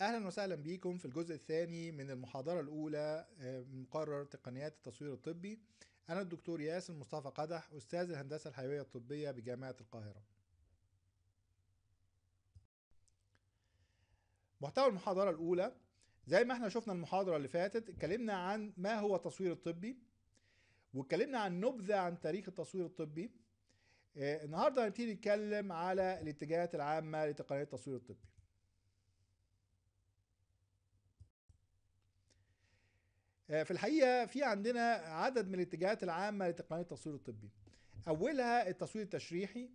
اهلا وسهلا بيكم في الجزء الثاني من المحاضره الاولى من آه، مقرر تقنيات التصوير الطبي انا الدكتور ياسر مصطفى قدح استاذ الهندسه الحيويه الطبيه بجامعه القاهره محتوى المحاضره الاولى زي ما احنا شفنا المحاضره اللي فاتت اتكلمنا عن ما هو التصوير الطبي واتكلمنا عن نبذه عن تاريخ التصوير الطبي آه، النهارده هنبتدي نتكلم على الاتجاهات العامه لتقنيه التصوير الطبي آه، في الحقيقه في عندنا عدد من الاتجاهات العامه لتقنيه التصوير الطبي اولها التصوير التشريحي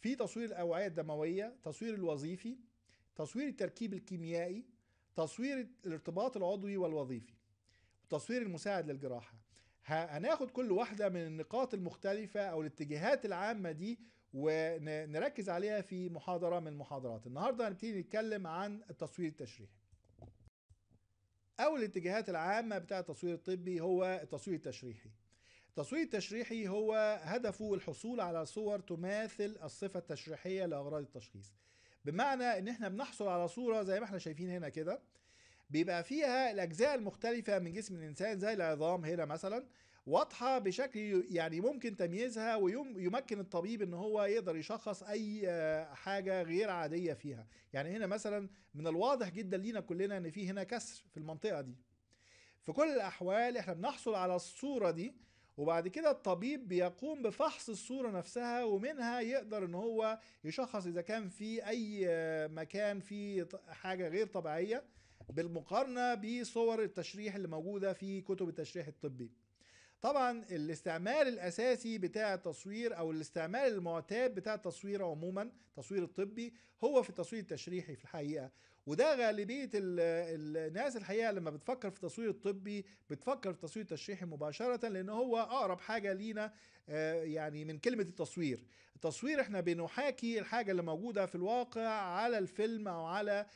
في تصوير الاوعيه الدمويه تصوير الوظيفي تصوير التركيب الكيميائي تصوير الارتباط العضوي والوظيفي وتصوير المساعد للجراحه هناخد كل واحدة من النقاط المختلفة أو الاتجاهات العامة دي ونركز عليها في محاضرة من المحاضرات النهاردة هنبتدي نتكلم عن التصوير التشريحي او الاتجاهات العامه بتاع التصوير الطبي هو التصوير التشريحي التصوير التشريحي هو هدفه الحصول على صور تماثل الصفه التشريحيه لاغراض التشخيص بمعنى ان احنا بنحصل على صوره زي ما احنا شايفين هنا كده بيبقى فيها الاجزاء المختلفه من جسم الانسان زي العظام هنا مثلا واضحه بشكل يعني ممكن تمييزها ويمكن الطبيب ان هو يقدر يشخص اي آه، حاجه غير عاديه فيها يعني هنا مثلا من الواضح جدا لينا كلنا ان في هنا كسر في المنطقه دي في كل الاحوال احنا بنحصل على الصوره دي وبعد كده الطبيب بيقوم بفحص الصورة نفسها ومنها يقدر ان هو يشخص اذا كان في اي آه، مكان في حاجة غير طبيعية بالمقارنة بصور التشريح اللي موجودة في كتب التشريح الطبي طبعا الاستعمال الاساسي بتاع التصوير او الاستعمال المعتاد بتاع التصوير عموما التصوير الطبي هو في التصوير التشريحي في الحقيقه وده غالبيه الناس الحقيقه لما بتفكر في التصوير الطبي بتفكر في التصوير التشريحي مباشره لان هو اقرب حاجه لينا آه، يعني من كلمه التصوير التصوير احنا بنحاكي الحاجه اللي موجوده في الواقع على الفيلم او على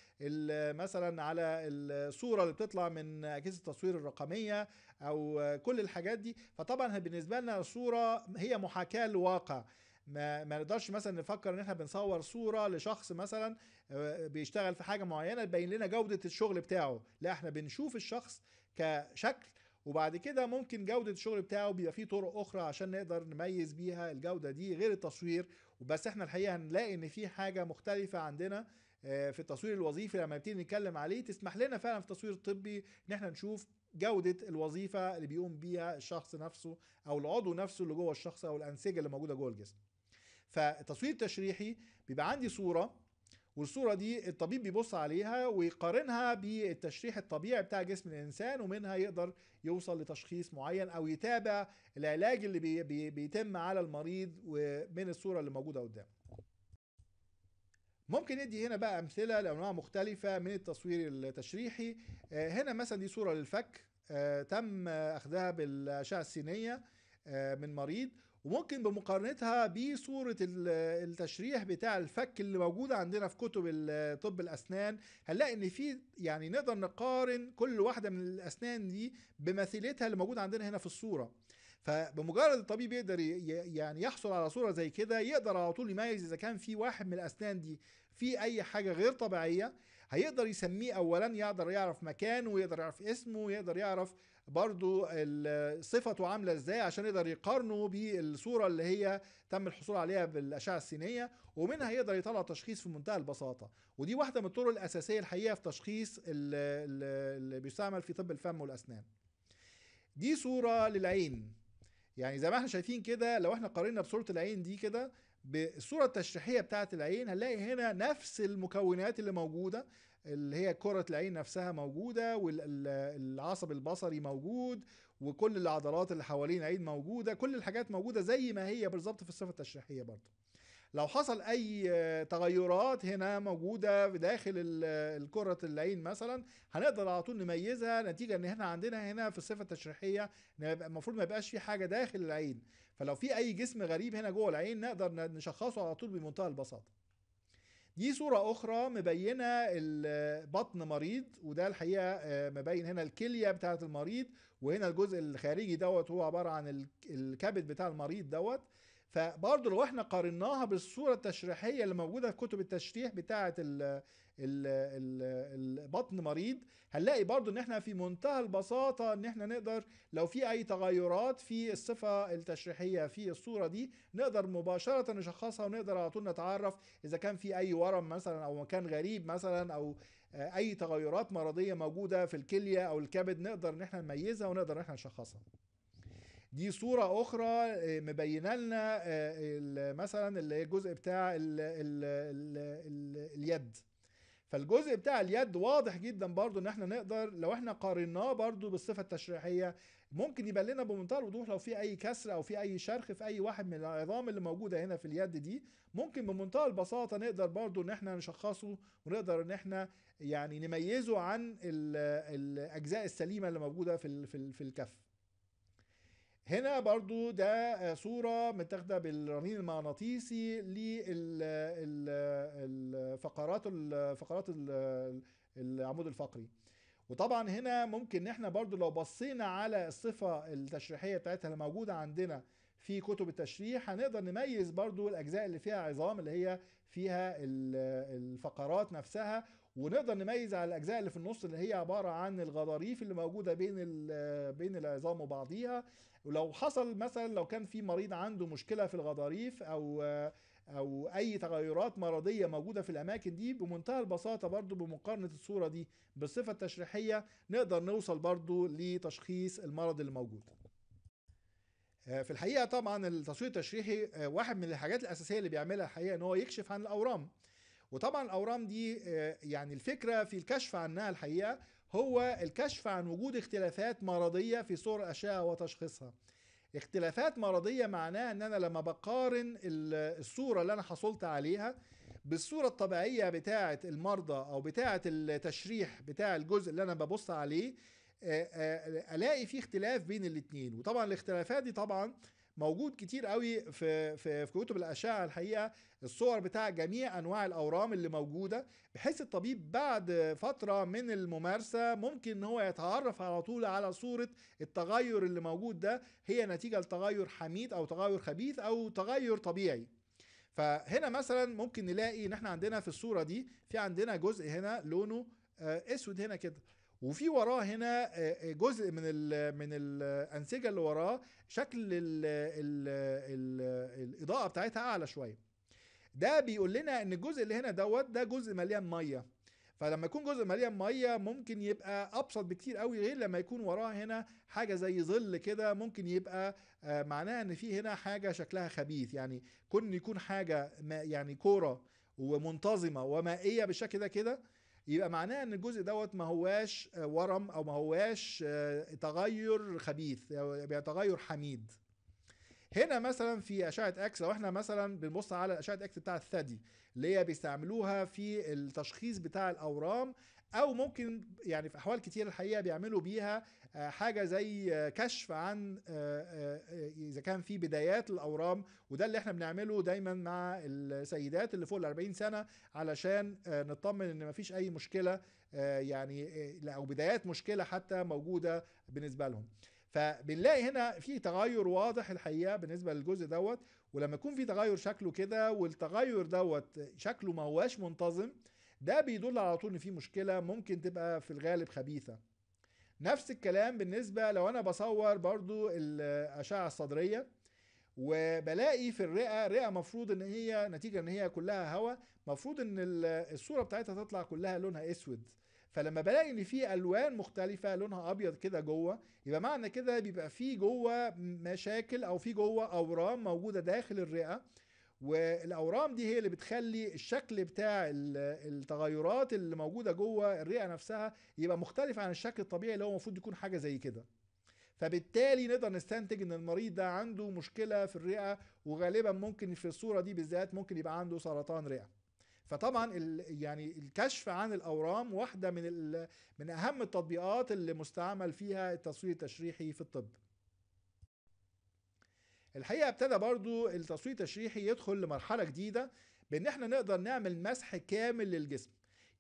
مثلا على الصوره اللي بتطلع من اجهزه التصوير الرقميه او كل الحاجات دي فطبعا بالنسبه لنا الصوره هي محاكاه لواقع ما ما نقدرش مثلا نفكر ان احنا بنصور صوره لشخص مثلا آه، بيشتغل في حاجه معينه تبين لنا جوده الشغل بتاعه لا احنا بنشوف الشخص كشكل وبعد كده ممكن جودة الشغل بتاعه بيبقى فيه طرق أخرى عشان نقدر نميز بيها الجودة دي غير التصوير وبس احنا الحقيقة هنلاقي إن في حاجة مختلفة عندنا آه، في التصوير الوظيفي لما نبتدي نتكلم عليه تسمح لنا فعلا في التصوير الطبي ان احنا نشوف جودة الوظيفة اللي بيقوم بيها الشخص نفسه أو العضو نفسه اللي جوه الشخص أو الأنسجة اللي موجودة جوه الجسم. فالتصوير التشريحي بيبقى عندي صورة والصورة دي الطبيب بيبص عليها ويقارنها بالتشريح الطبيعي بتاع جسم الإنسان ومنها يقدر يوصل لتشخيص معين أو يتابع العلاج اللي بي بي بيتم على المريض ومن الصورة اللي موجودة قدامه ممكن ندي هنا بقى أمثلة لأنواع مختلفة من التصوير التشريحي آه، هنا مثلا دي صورة للفك آه، تم أخذها بالأشعة السينية آه، من مريض وممكن بمقارنتها بصورة التشريح بتاع الفك اللي موجودة عندنا في كتب طب الأسنان هنلاقي إن في يعني نقدر نقارن كل واحدة من الأسنان دي بمثيلتها اللي موجودة عندنا هنا في الصورة فبمجرد الطبيب يقدر يعني يحصل على صورة زي كده يقدر على طول يميز إذا كان في واحد من الأسنان دي في أي حاجة غير طبيعية هيقدر يسميه أولا يقدر يعرف مكانه ويقدر يعرف اسمه ويقدر يعرف برضو صفته عامله ازاي عشان يقدر يقارنه بالصوره اللي هي تم الحصول عليها بالاشعه السينيه ومنها يقدر يطلع تشخيص في منتهى البساطه ودي واحده من الطرق الاساسيه الحقيقه في تشخيص اللي بيستعمل في طب الفم والاسنان دي صوره للعين يعني زي ما احنا شايفين كده لو احنا قارنا بصوره العين دي كده بالصوره التشريحيه بتاعه العين هنلاقي هنا نفس المكونات اللي موجوده اللي هي كرة العين نفسها موجودة والعصب البصري موجود وكل العضلات اللي حوالين العين موجودة كل الحاجات موجودة زي ما هي بالظبط في الصفة التشريحية برضه لو حصل اي تغيرات هنا موجوده في داخل الكره العين مثلا هنقدر على طول نميزها نتيجه ان احنا عندنا هنا في الصفه التشريحيه المفروض ما يبقاش في حاجه داخل العين فلو في اي جسم غريب هنا جوه العين نقدر نشخصه على طول بمنتهى البساطه دي صورة أخرى مبينة بطن مريض وده الحقيقة آه، مبين هنا الكلية بتاعة المريض وهنا الجزء الخارجي دوت هو عبارة عن الكبد بتاع المريض دوت فبرضه لو احنا قارناها بالصوره التشريحيه اللي موجوده في كتب التشريح بتاعه البطن مريض هنلاقي برضه ان احنا في منتهى البساطه ان احنا نقدر لو في اي تغيرات في الصفه التشريحيه في الصوره دي نقدر مباشره نشخصها ونقدر على طول نتعرف اذا كان في اي ورم مثلا او مكان غريب مثلا او اي تغيرات مرضيه موجوده في الكليه او الكبد نقدر ان احنا نميزها ونقدر ان احنا نشخصها دي صورة أخرى آه، مبينة لنا آه، مثلا اللي الجزء بتاع الـ الـ الـ اليد فالجزء بتاع اليد واضح جدا برضو ان احنا نقدر لو احنا قارناه برضو بالصفة التشريحية ممكن يبان لنا بمنتهى الوضوح لو في اي كسر او في اي شرخ في اي واحد من العظام اللي موجودة هنا في اليد دي ممكن بمنتهى البساطة نقدر برضو ان احنا نشخصه ونقدر ان احنا يعني نميزه عن الاجزاء السليمة اللي موجودة في, في الكف هنا برضو ده آه، صورة متاخدة بالرنين المغناطيسي للفقرات فقرات العمود الفقري وطبعا هنا ممكن ان احنا برضو لو بصينا على الصفة التشريحية بتاعتها اللي موجودة عندنا في كتب التشريح هنقدر نميز برضو الاجزاء اللي فيها عظام اللي هي فيها الفقرات نفسها ونقدر نميز على الاجزاء اللي في النص اللي هي عباره عن الغضاريف اللي موجوده بين بين العظام وبعضيها ولو حصل مثلا لو كان في مريض عنده مشكله في الغضاريف او او اي تغيرات مرضيه موجوده في الاماكن دي بمنتهى البساطه برضو بمقارنه الصوره دي بالصفه التشريحيه نقدر نوصل برضو لتشخيص المرض اللي موجود آه، في الحقيقه طبعا التصوير التشريحي آه، واحد من الحاجات الاساسيه اللي بيعملها الحقيقه ان هو يكشف عن الاورام وطبعا الاورام دي آه، يعني الفكره في الكشف عنها الحقيقه هو الكشف عن وجود اختلافات مرضيه في صور الاشعه وتشخيصها اختلافات مرضيه معناها ان انا لما بقارن الصوره اللي انا حصلت عليها بالصوره الطبيعيه بتاعه المرضى او بتاعه التشريح بتاع الجزء اللي انا ببص عليه آه، آه، الاقي في اختلاف بين الاثنين وطبعا الاختلافات دي طبعا موجود كتير قوي في في في كتب الاشعه الحقيقه الصور بتاع جميع انواع الاورام اللي موجوده بحيث الطبيب بعد فتره من الممارسه ممكن ان هو يتعرف على طول على صوره التغير اللي موجود ده هي نتيجه لتغير حميد او تغير خبيث او تغير طبيعي فهنا مثلا ممكن نلاقي ان احنا عندنا في الصوره دي في عندنا جزء هنا لونه آه، اسود هنا كده وفي وراه هنا آه، آه، جزء من الـ من الانسجه اللي وراه شكل الـ الـ الـ الاضاءه بتاعتها اعلى شويه ده بيقول لنا ان الجزء اللي هنا دوت ده جزء مليان ميه فلما يكون جزء مليان ميه ممكن يبقى ابسط بكتير قوي غير لما يكون وراه هنا حاجه زي ظل كده ممكن يبقى آه، معناها ان في هنا حاجه شكلها خبيث يعني كون يكون حاجه يعني كوره ومنتظمه ومائيه بالشكل ده كده يبقى معناه ان الجزء دوت ما هواش آه، ورم او ما هواش آه، تغير خبيث يعني تغير حميد هنا مثلا في اشعه اكس لو احنا مثلا بنبص على اشعه اكس بتاع الثدي اللي هي بيستعملوها في التشخيص بتاع الاورام او ممكن يعني في احوال كتير الحقيقه بيعملوا بيها آه، حاجه زي آه، كشف عن آه، اذا كان في بدايات الاورام وده اللي احنا بنعمله دايما مع السيدات اللي فوق ال 40 سنه علشان نطمن ان مفيش اي مشكله يعني او بدايات مشكله حتى موجوده بالنسبه لهم. فبنلاقي هنا في تغير واضح الحقيقه بالنسبه للجزء دوت ولما يكون في تغير شكله كده والتغير دوت شكله ما هواش منتظم ده بيدل على طول ان في مشكله ممكن تبقى في الغالب خبيثه نفس الكلام بالنسبه لو انا بصور برضو الاشعه الصدريه وبلاقي في الرئه رئه مفروض ان هي نتيجه ان هي كلها هواء مفروض ان الصوره بتاعتها تطلع كلها لونها اسود فلما بلاقي ان في الوان مختلفه لونها ابيض كده جوه يبقى معنى كده بيبقى في جوه مشاكل او في جوه اورام موجوده داخل الرئه والاورام دي هي اللي بتخلي الشكل بتاع التغيرات اللي موجوده جوه الرئه نفسها يبقى مختلف عن الشكل الطبيعي اللي هو المفروض يكون حاجه زي كده فبالتالي نقدر نستنتج ان المريض ده عنده مشكله في الرئه وغالبا ممكن في الصوره دي بالذات ممكن يبقى عنده سرطان رئه فطبعا يعني الكشف عن الاورام واحده من من اهم التطبيقات اللي مستعمل فيها التصوير التشريحي في الطب الحقيقه ابتدى برضو التصوير التشريحي يدخل لمرحله جديده بان احنا نقدر نعمل مسح كامل للجسم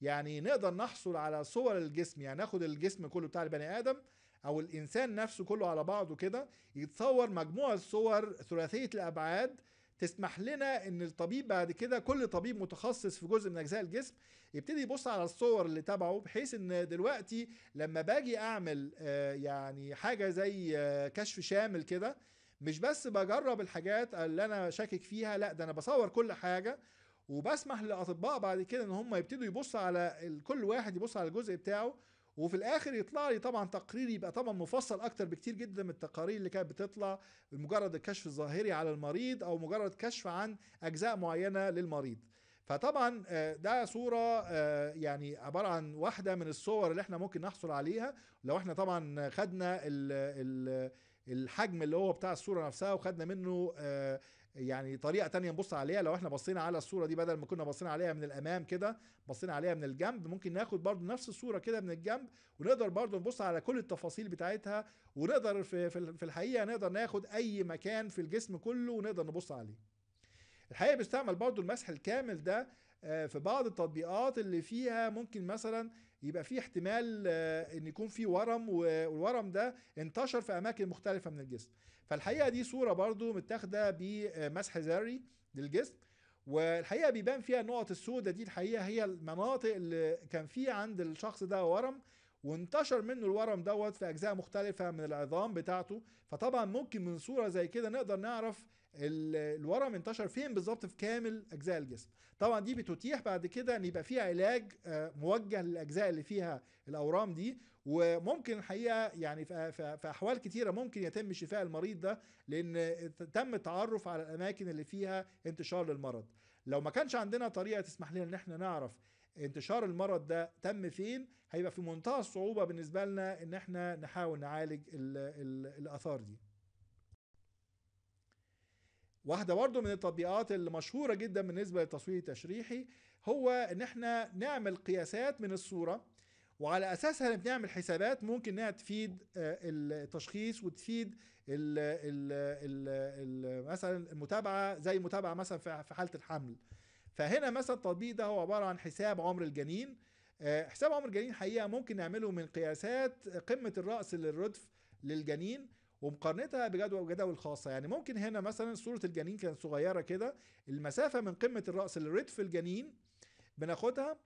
يعني نقدر نحصل على صور الجسم يعني ناخد الجسم كله بتاع البني ادم او الانسان نفسه كله على بعضه كده يتصور مجموعه صور ثلاثيه الابعاد تسمح لنا ان الطبيب بعد كده كل طبيب متخصص في جزء من اجزاء الجسم يبتدي يبص على الصور اللي تبعه بحيث ان دلوقتي لما باجي اعمل آه، يعني حاجه زي آه، كشف شامل كده مش بس بجرب الحاجات اللي انا شاكك فيها لا ده انا بصور كل حاجه وبسمح للاطباء بعد كده ان هم يبتدوا يبصوا على كل واحد يبص على الجزء بتاعه وفي الاخر يطلع لي طبعا تقرير يبقى طبعا مفصل اكتر بكتير جدا من التقارير اللي كانت بتطلع مجرد الكشف الظاهري على المريض او مجرد كشف عن اجزاء معينه للمريض فطبعا آه، ده صورة آه، يعني عبارة عن واحدة من الصور اللي احنا ممكن نحصل عليها لو احنا طبعا خدنا ال ال الحجم اللي هو بتاع الصوره نفسها وخدنا منه آه، يعني طريقه تانية نبص عليها لو احنا بصينا على الصوره دي بدل ما كنا بصينا عليها من الامام كده بصينا عليها من الجنب ممكن ناخد برضو نفس الصوره كده من الجنب ونقدر برضو نبص على كل التفاصيل بتاعتها ونقدر في في الحقيقه نقدر ناخد اي مكان في الجسم كله ونقدر نبص عليه الحقيقه بيستعمل برضو المسح الكامل ده آه، في بعض التطبيقات اللي فيها ممكن مثلا يبقى في احتمال آه، ان يكون في ورم والورم ده انتشر في اماكن مختلفه من الجسم فالحقيقه دي صوره برضو متاخده بمسح ذري للجسم والحقيقه بيبان فيها النقط السوداء دي الحقيقه هي المناطق اللي كان في عند الشخص ده ورم وانتشر منه الورم دوت في اجزاء مختلفه من العظام بتاعته فطبعا ممكن من صوره زي كده نقدر نعرف الورم انتشر فين بالظبط في كامل اجزاء الجسم طبعا دي بتتيح بعد كده ان يبقى في علاج آه، موجه للاجزاء اللي فيها الاورام دي وممكن الحقيقه يعني في احوال كتيره ممكن يتم شفاء المريض ده لان تم التعرف على الاماكن اللي فيها انتشار للمرض لو ما كانش عندنا طريقه تسمح لنا ان احنا نعرف انتشار المرض ده تم فين هيبقى في منتهى الصعوبه بالنسبه لنا ان احنا نحاول نعالج الاثار دي واحده برضه من التطبيقات اللي مشهوره جدا بالنسبه للتصوير التشريحي هو ان احنا نعمل قياسات من الصوره وعلى اساسها بنعمل حسابات ممكن انها تفيد آه، التشخيص وتفيد الـ الـ الـ الـ مثلا المتابعه زي متابعه مثلا في حاله الحمل فهنا مثلا التطبيق ده هو عباره عن حساب عمر الجنين آه، حساب عمر الجنين حقيقه ممكن نعمله من قياسات قمه الراس للردف للجنين ومقارنتها بجدول جداول خاصه يعني ممكن هنا مثلا صوره الجنين كانت صغيره كده المسافه من قمه الراس في الجنين بناخدها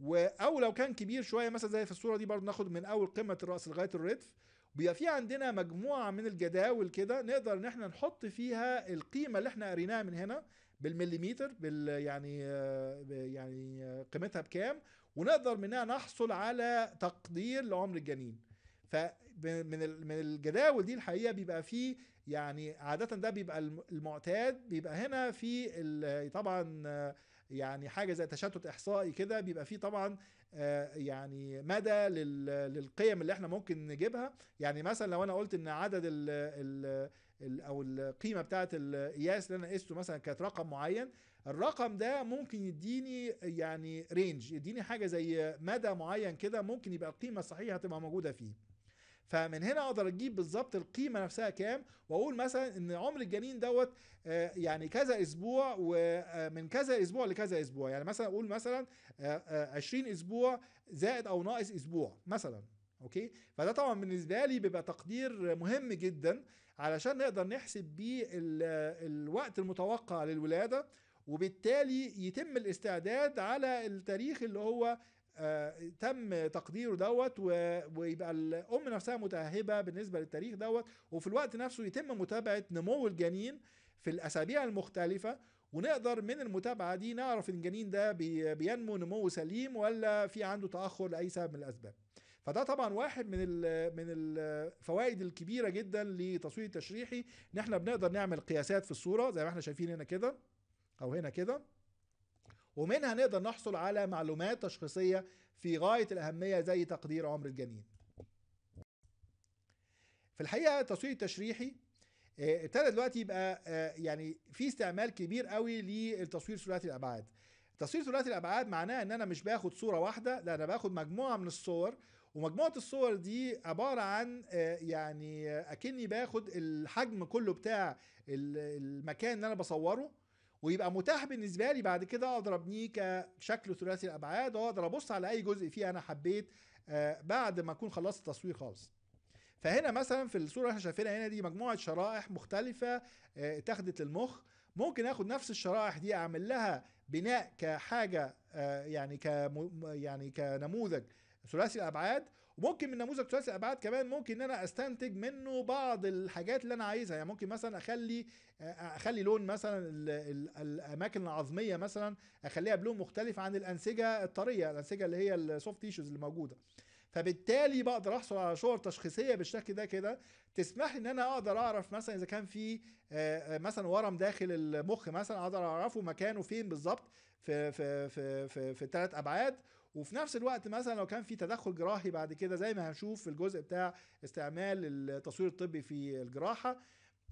و او لو كان كبير شويه مثلا زي في الصوره دي برضه ناخد من اول قمه الراس لغايه الرتف بيبقى في عندنا مجموعه من الجداول كده نقدر ان احنا نحط فيها القيمه اللي احنا قريناها من هنا بالمليمتر بال يعني يعني قيمتها بكام ونقدر منها نحصل على تقدير لعمر الجنين فمن من الجداول دي الحقيقه بيبقى في يعني عاده ده بيبقى المعتاد بيبقى هنا في طبعا يعني حاجه زي تشتت احصائي كده بيبقى فيه طبعا آه، يعني مدى للقيم اللي احنا ممكن نجيبها يعني مثلا لو انا قلت ان عدد الـ الـ الـ او القيمه بتاعه القياس اللي انا قسته مثلا كانت رقم معين الرقم ده ممكن يديني يعني رينج يديني حاجه زي مدى معين كده ممكن يبقى القيمه الصحيحه تبقى موجوده فيه فمن هنا اقدر اجيب بالظبط القيمه نفسها كام واقول مثلا ان عمر الجنين دوت آه، يعني كذا اسبوع ومن آه، كذا اسبوع لكذا اسبوع يعني مثلا اقول مثلا 20 آه، اسبوع زائد او ناقص اسبوع مثلا اوكي فده طبعا بالنسبه لي بيبقى تقدير مهم جدا علشان نقدر نحسب بيه الوقت المتوقع للولاده وبالتالي يتم الاستعداد على التاريخ اللي هو آه، تم تقديره دوت ويبقى الام نفسها متاهبه بالنسبه للتاريخ دوت وفي الوقت نفسه يتم متابعه نمو الجنين في الاسابيع المختلفه ونقدر من المتابعه دي نعرف الجنين ده بينمو نمو سليم ولا في عنده تاخر لاي سبب من الاسباب فده طبعا واحد من من الفوائد الكبيره جدا لتصوير التشريحي ان احنا بنقدر نعمل قياسات في الصوره زي ما احنا شايفين هنا كده او هنا كده ومنها نقدر نحصل على معلومات تشخيصية في غاية الأهمية زي تقدير عمر الجنين في الحقيقة التصوير التشريحي آه، ابتدى دلوقتي يبقى آه، يعني في استعمال كبير قوي للتصوير ثلاثي الابعاد تصوير ثلاثي الابعاد معناه ان انا مش باخد صوره واحده لا انا باخد مجموعه من الصور ومجموعه الصور دي عباره عن آه، يعني اكني باخد الحجم كله بتاع المكان اللي انا بصوره ويبقى متاح بالنسبه لي بعد كده اقدر ابنيه كشكل ثلاثي الابعاد واقدر ابص على اي جزء فيه انا حبيت آه، بعد ما اكون خلصت التصوير خالص فهنا مثلا في الصوره اللي احنا شايفينها هنا دي مجموعه شرائح مختلفه آه، اتخذت للمخ ممكن اخد نفس الشرائح دي اعمل لها بناء كحاجه آه، يعني ك يعني كنموذج ثلاثي الابعاد وممكن من نموذج ثلاثي الابعاد كمان ممكن ان انا استنتج منه بعض الحاجات اللي انا عايزها يعني ممكن مثلا اخلي اخلي لون مثلا الاماكن العظميه مثلا اخليها بلون مختلف عن الانسجه الطريه الانسجه اللي هي السوفت تيشوز اللي موجوده فبالتالي بقدر احصل على صور تشخيصيه بالشكل ده كده تسمح لي ان انا اقدر اعرف مثلا اذا كان في مثلا ورم داخل المخ مثلا اقدر اعرفه مكانه فين بالظبط في في في في, في ثلاث ابعاد وفي نفس الوقت مثلا لو كان في تدخل جراحي بعد كده زي ما هنشوف في الجزء بتاع استعمال التصوير الطبي في الجراحه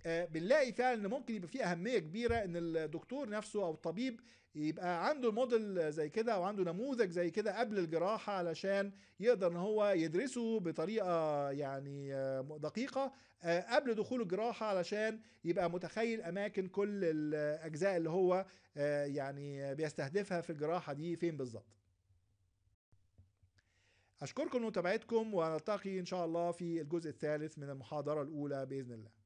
آه، بنلاقي فعلا ان ممكن يبقى في اهميه كبيره ان الدكتور نفسه او الطبيب يبقى عنده موديل زي كده او عنده نموذج زي كده قبل الجراحه علشان يقدر ان هو يدرسه بطريقه يعني آه، دقيقه آه، قبل دخول الجراحه علشان يبقى متخيل اماكن كل الاجزاء اللي هو يعني بيستهدفها في الجراحه دي فين بالظبط. أشكركم لمتابعتكم ونلتقي إن شاء الله في الجزء الثالث من المحاضرة الأولى بإذن الله